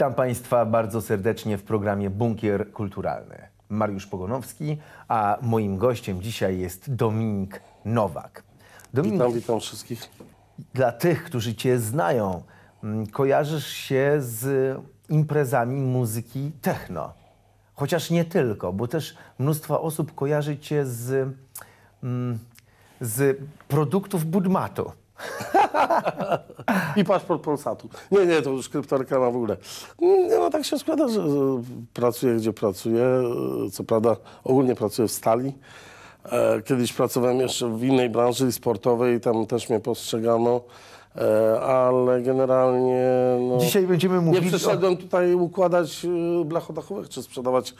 Witam Państwa bardzo serdecznie w programie Bunkier Kulturalny. Mariusz Pogonowski, a moim gościem dzisiaj jest Dominik Nowak. Dominik, witam, witam wszystkich. Dla tych, którzy Cię znają, mm, kojarzysz się z imprezami muzyki techno. Chociaż nie tylko, bo też mnóstwo osób kojarzy Cię z, mm, z produktów Budmatu. I paszport Polsatu. Nie, nie, to już kryptoreklama w ogóle. Mm, no tak się składa, że pracuję gdzie pracuję. E, co prawda ogólnie pracuję w stali. E, kiedyś pracowałem jeszcze w innej branży sportowej, tam też mnie postrzegano e, ale generalnie. No, Dzisiaj będziemy mówić. Nie przyszedłem o... tutaj układać blachodachowych czy sprzedawać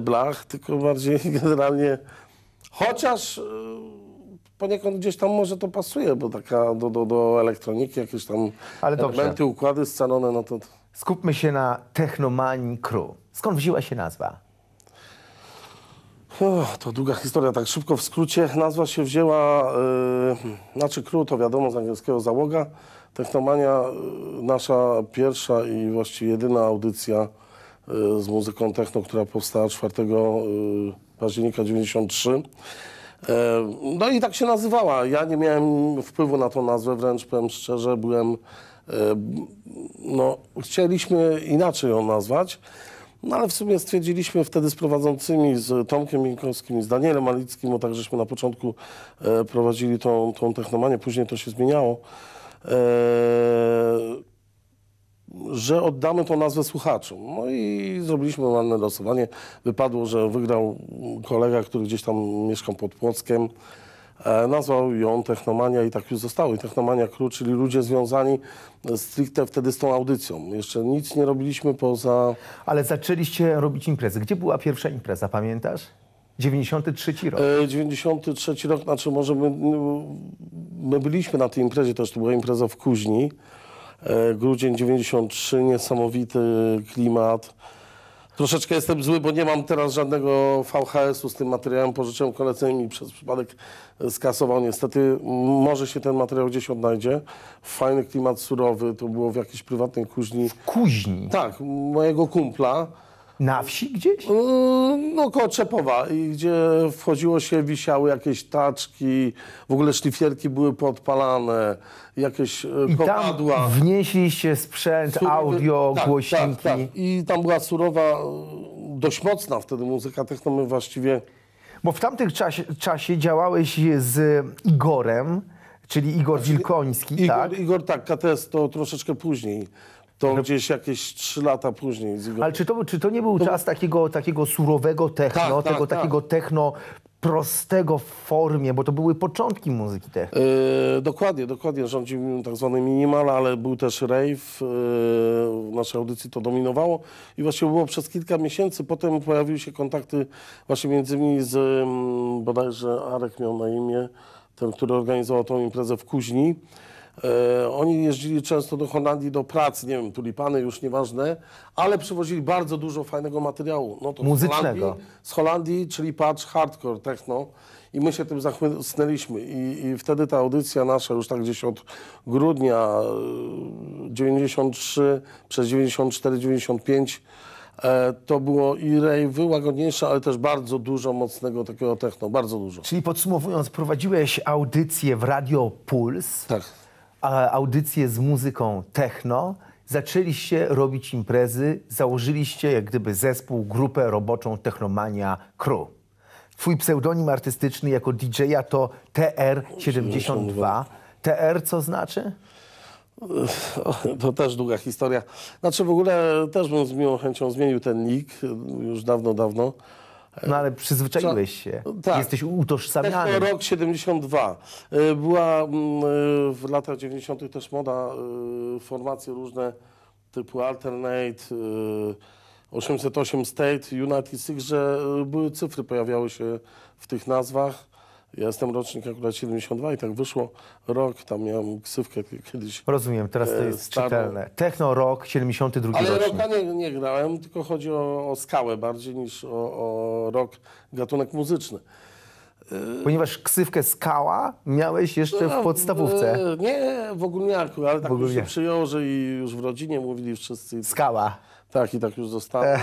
blach, tylko bardziej generalnie. Chociaż poniekąd gdzieś tam może to pasuje, bo taka do, do, do elektroniki, jakieś tam Ale elementy, układy scalone, no to... Skupmy się na Technomanii Crew. Skąd wzięła się nazwa? to długa historia, tak szybko w skrócie. Nazwa się wzięła, yy, znaczy crew to wiadomo z angielskiego załoga. Technomania, yy, nasza pierwsza i właściwie jedyna audycja yy, z muzyką techno, która powstała 4 y, października 93. E, no i tak się nazywała. Ja nie miałem wpływu na tą nazwę, wręcz powiem szczerze, byłem... E, no, chcieliśmy inaczej ją nazwać, no ale w sumie stwierdziliśmy wtedy z prowadzącymi, z Tomkiem Minkowskim, z Danielem Malickim, bo tak żeśmy na początku e, prowadzili tą, tą technomanię, później to się zmieniało że oddamy tą nazwę słuchaczom. No i zrobiliśmy normalne losowanie. Wypadło, że wygrał kolega, który gdzieś tam mieszkał pod Płockiem. E, nazwał ją Technomania i tak już zostało. I Technomania Crew, czyli ludzie związani stricte wtedy z tą audycją. Jeszcze nic nie robiliśmy poza... Ale zaczęliście robić imprezy. Gdzie była pierwsza impreza, pamiętasz? 93 rok. E, 93 rok, znaczy może my, my byliśmy na tej imprezie, też to była impreza w Kuźni. E, grudzień 93, niesamowity klimat. Troszeczkę jestem zły, bo nie mam teraz żadnego VHS-u z tym materiałem. Pożyczyłem koledze i przez przypadek skasował. Niestety może się ten materiał gdzieś odnajdzie. Fajny klimat surowy, to było w jakiejś prywatnej kuźni. W kuźni? Tak, mojego kumpla. Na wsi gdzieś? E, no koło i gdzie wchodziło się, wisiały jakieś taczki, w ogóle szlifierki były podpalane, jakieś e, I tam wnieśliście sprzęt, audio, tak, tak głośniki. Tak, tak. I tam była surowa, e, dość mocna wtedy muzyka techno, właściwie... Bo w tamtym czasie, czasie działałeś z Igorem, czyli Igor Wilkoński, Igor, tak? Igor, tak, KTS to troszeczkę później. To gdzieś jakieś trzy lata później. Ale czy to, czy to nie był to... czas takiego, takiego surowego techno, tak, tak tego tak, takiego tak. techno prostego w formie, bo to były początki muzyki techno. Yy, dokładnie, dokładnie. Rządził tak zwany minimal, ale był też rave. Yy, w naszej audycji to dominowało i właśnie było przez kilka miesięcy. Potem pojawiły się kontakty właśnie między innymi z mm, bodajże Arek miał na imię, ten, który organizował tą imprezę w Kuźni. E, oni jeździli często do Holandii do pracy, nie wiem, tulipany, już nieważne, ale przywozili bardzo dużo fajnego materiału. No to Muzycznego. Z Holandii, z Holandii czyli patch hardcore, techno. I my się tym zachłysnęliśmy. I, I, wtedy ta audycja nasza, już tak gdzieś od grudnia 93 e, przez 94, 95, e, to było i rejwy łagodniejsze, ale też bardzo dużo mocnego takiego techno, bardzo dużo. Czyli podsumowując, prowadziłeś audycję w Radio Puls. Tak audycje z muzyką techno, zaczęliście robić imprezy, założyliście jak gdyby zespół, grupę roboczą Technomania Crew. Twój pseudonim artystyczny jako DJ-a to TR72. TR co znaczy? To też długa historia. Znaczy w ogóle też bym z miłą chęcią zmienił ten nick już dawno, dawno. No ale przyzwyczaiłeś się, no, tak. jesteś utożsamiany. rok 72. Y, była mm, y, w latach 90. też moda, y, formacje różne typu Alternate, 808 State, United Six, że były cyfry, pojawiały się w tych nazwach. Ja jestem rocznik akurat 72 i tak wyszło rok, tam miałem ksywkę kiedyś. Rozumiem, teraz to e, jest starą. czytelne. Techno rok, 72 Ale rocznik. Ale roka nie, nie, grałem, tylko chodzi o, o skałę bardziej niż o, o rok, gatunek muzyczny. E, Ponieważ ksywkę Skała miałeś jeszcze no, w podstawówce. E, nie, w ogólniarku, ale tak już się przyjął, że i już w rodzinie mówili wszyscy. Skała. Tak, i tak już zostało.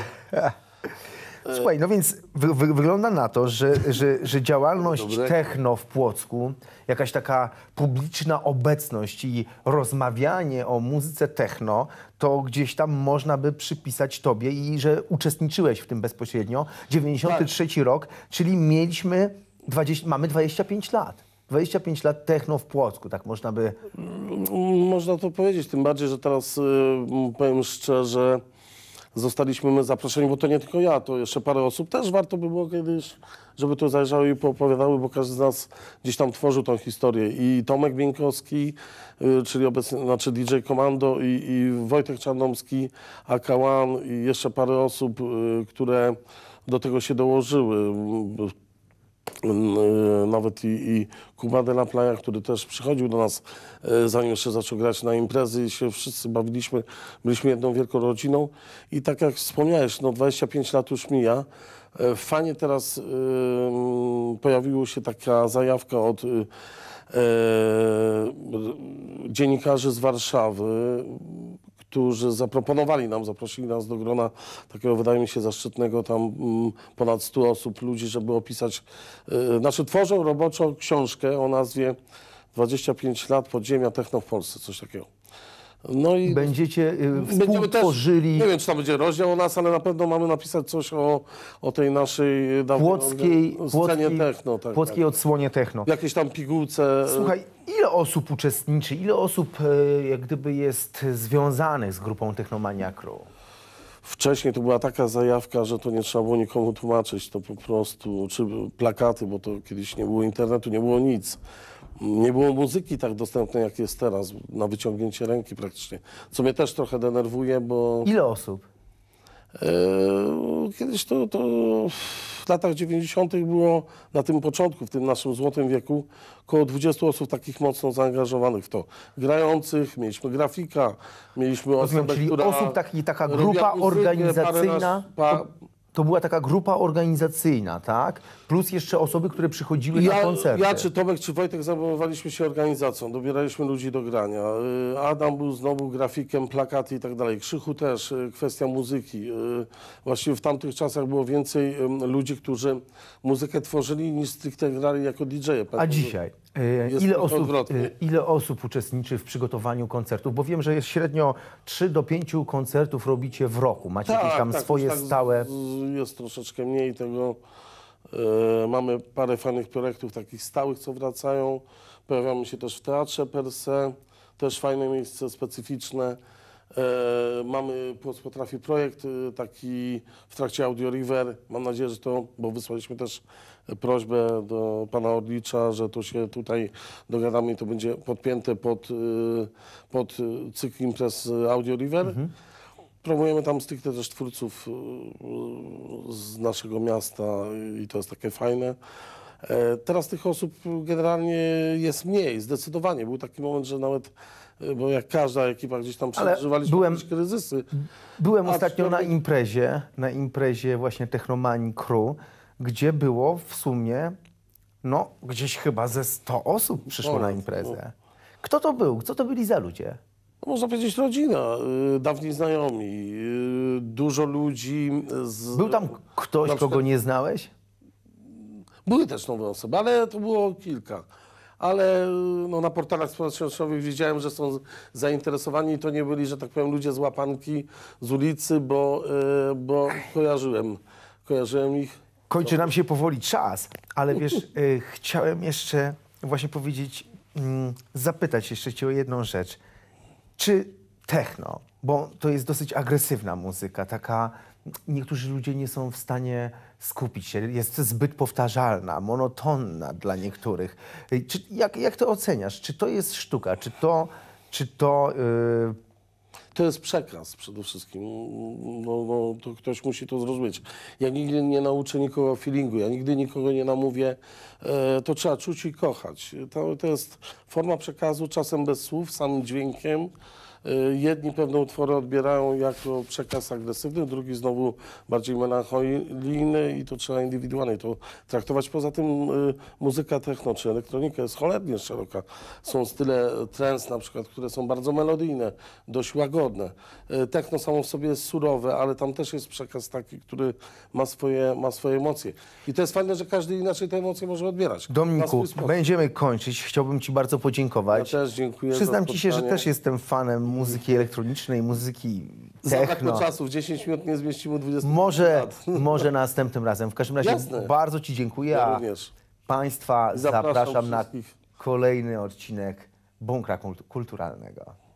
Słuchaj, no więc wy, wy, wygląda na to, że, że, że działalność techno w Płocku, jakaś taka publiczna obecność i rozmawianie o muzyce techno, to gdzieś tam można by przypisać tobie i że uczestniczyłeś w tym bezpośrednio. 93 tak. rok, czyli mieliśmy 20, mamy 25 lat. 25 lat techno w Płocku, tak można by... Mm, mm, można to powiedzieć, tym bardziej, że teraz y, powiem szczerze, zostaliśmy my zaproszeni, bo to nie tylko ja, to jeszcze parę osób też warto by było kiedyś, żeby tu zajrzały i poopowiadały, bo każdy z nas gdzieś tam tworzył tą historię. I Tomek Bieńkowski, y, czyli obecnie, znaczy DJ Komando i, i Wojtek Czarnomski, Akałan i jeszcze parę osób, y, które do tego się dołożyły E, nawet i, i Kuba de la Playa, który też przychodził do nas, e, zanim jeszcze zaczął grać na imprezy i się wszyscy bawiliśmy, byliśmy jedną wielką rodziną i tak jak wspomniałeś, no 25 lat już mija, e, Fajnie teraz y, mm, pojawiła się taka zajawka od y, y, dziennikarzy z Warszawy, którzy zaproponowali nam, zaprosili nas do grona takiego, wydaje mi się, zaszczytnego tam mm, ponad 100 osób, ludzi, żeby opisać, y, znaczy tworzą roboczo książkę o nazwie 25 lat podziemia techno w Polsce, coś takiego. No i będziecie y, współtworzyli... Nie wiem, czy tam będzie rozdział o nas, ale na pewno mamy napisać coś o, o tej naszej y, dawnej płockiej, płockiej, techno. Tak, płockiej tak. odsłonie techno. Jakieś tam pigułce... Słuchaj, ile osób uczestniczy, ile osób y, jak gdyby jest związanych z grupą Technomaniakro? Wcześniej to była taka zajawka, że to nie trzeba było nikomu tłumaczyć, to po prostu, czy plakaty, bo to kiedyś nie było internetu, nie było nic nie było muzyki tak dostępnej, jak jest teraz, na wyciągnięcie ręki praktycznie. Co mnie też trochę denerwuje, bo... Ile osób? E, kiedyś to, to, w latach 90. było na tym początku, w tym naszym złotym wieku, około 20 osób takich mocno zaangażowanych w to. Grających, mieliśmy grafika, mieliśmy Rozumiem, czyli która... osób, taki, taka grupa organizacyjna. Parę, pa, to była taka grupa organizacyjna, tak? Plus jeszcze osoby, które przychodziły ja, na koncerty. Ja czy Tomek, czy Wojtek zajmowaliśmy się organizacją, dobieraliśmy ludzi do grania. Y, Adam był znowu grafikiem, plakaty i tak dalej. Krzychu też, y, kwestia muzyki. Y, Właściwie w tamtych czasach było więcej ludzi, którzy muzykę tworzyli niż stricte grali jako DJ-e. A dzisiaj? ile osób, y, ile osób uczestniczy w przygotowaniu koncertów? Bo wiem, że jest średnio 3 do 5 koncertów robicie w roku. Macie tak, jakieś tam tak, swoje tak stałe. Jest troszeczkę mniej tego. E, mamy parę fajnych projektów takich stałych, co wracają. Pojawiamy się też w teatrze per se. Też fajne miejsce specyficzne. E, mamy, potrafi projekt e, taki w trakcie Audio River. Mam nadzieję, że to, bo wysłaliśmy też prośbę do pana Orlicza, że to się tutaj dogadamy i to będzie podpięte pod, e, pod cykl imprez Audio River. Mhm. Promujemy tam stricte też twórców z naszego miasta i to jest takie fajne. Teraz tych osób generalnie jest mniej, zdecydowanie. Był taki moment, że nawet bo jak każda ekipa gdzieś tam przeżywaliśmy byłem, jakieś kryzysy. Byłem A ostatnio na imprezie, na imprezie właśnie Technomanii Crew, gdzie było w sumie, no gdzieś chyba ze 100 osób przyszło na no. imprezę. Kto to był? Co to byli za ludzie? No, można powiedzieć rodzina, y, dawni znajomi, y, dużo ludzi. Z, był tam ktoś, przykład, kogo nie znałeś? Były też nowe osoby, ale to było kilka ale no, na portalach społecznościowych widziałem, że są zainteresowani i to nie byli, że tak powiem, ludzie z łapanki, z ulicy, bo, e, bo kojarzyłem, kojarzyłem ich. Kończy nam się powoli czas, ale wiesz, e, chciałem jeszcze właśnie powiedzieć, mm, zapytać jeszcze cię o jedną rzecz. Czy techno, bo to jest dosyć agresywna muzyka, taka niektórzy ludzie nie są w stanie skupić się, jest zbyt powtarzalna, monotonna dla niektórych. Czy, jak, jak to oceniasz? Czy to jest sztuka? Czy to... Czy to yy... To jest przekaz przede wszystkim. No, no, to ktoś musi to zrozumieć. Ja nigdy nie nauczę nikogo feelingu, ja nigdy nikogo nie namówię. E, to trzeba czuć i kochać. To, to jest forma przekazu, czasem bez słów, samym dźwiękiem. Y, jedni pewne utwory odbierają jako przekaz agresywny, drugi znowu bardziej melancholijny i to trzeba indywidualnie to traktować. Poza tym y, muzyka techno czy elektronika jest cholernie szeroka. Są style trance na przykład, które są bardzo melodyjne, dość łagodne. Y, techno samo w sobie jest surowe, ale tam też jest przekaz taki, który ma swoje, ma swoje emocje. I to jest fajne, że każdy inaczej te emocje może odbierać. Dominiku, będziemy kończyć. Chciałbym Ci bardzo podziękować. Ja też dziękuję. Przyznam Ci się, że też jestem fanem muzyki elektronicznej, muzyki techno. Zabrakło czasu, w 10 minut nie zmieścimy 20 Może, lat. może następnym razem. W każdym razie Jasne. bardzo Ci dziękuję. Ja również. Państwa zapraszam, zapraszam na kolejny odcinek Bunkra Kulturalnego.